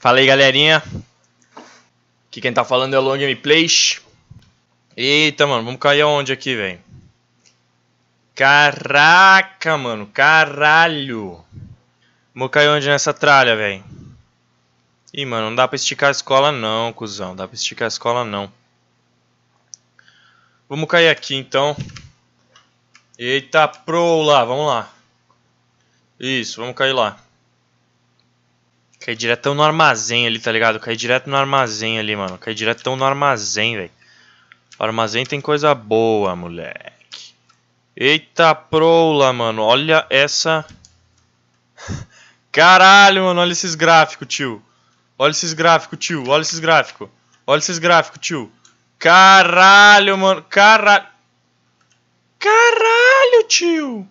Fala aí, galerinha. Aqui quem tá falando é o Long Gameplays. Eita, mano, vamos cair aonde aqui, velho? Caraca, mano, caralho. Vamos cair onde nessa tralha, velho? Ih, mano, não dá pra esticar a escola não, cuzão. Não dá pra esticar a escola não. Vamos cair aqui, então. Eita, pro lá, vamos lá. Isso, vamos cair lá. Cai direto no armazém ali, tá ligado? Cai direto no armazém ali, mano. Cai direto no armazém, velho. Armazém tem coisa boa, moleque. Eita prola, mano. Olha essa... Caralho, mano. Olha esses gráficos, tio. Olha esses gráficos, tio. Olha esses gráficos. Olha esses gráficos, tio. Caralho, mano. Caralho. Caralho, tio.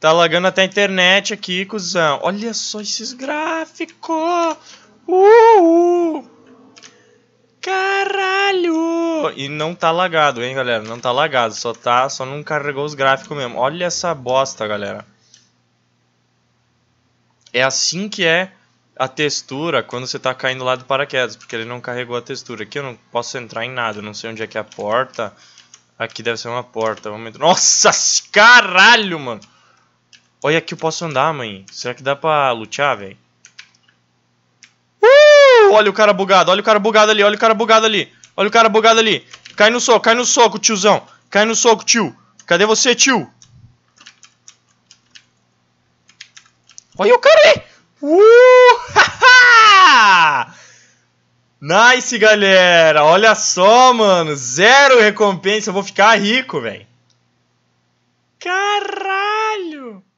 Tá lagando até a internet aqui, cuzão. Olha só esses gráficos. Uh! Uh-uh. Caralho! E não tá lagado, hein, galera? Não tá lagado, só tá, só não carregou os gráficos mesmo. Olha essa bosta, galera. É assim que é a textura quando você tá caindo lá do paraquedas, porque ele não carregou a textura. Aqui eu não posso entrar em nada, não sei onde é que é a porta. Aqui deve ser uma porta. Vamos entrar. Nossa, caralho, mano! Olha aqui, eu posso andar, mãe. Será que dá pra lutear, velho? Uh! Olha o cara bugado, olha o cara bugado ali, olha o cara bugado ali. Olha o cara bugado ali. Cai no soco, cai no soco, tiozão. Cai no soco, tio. Cadê você, tio? Olha o cara aí. Uh! nice, galera. Olha só, mano. Zero recompensa. Eu vou ficar rico, velho. Caralho.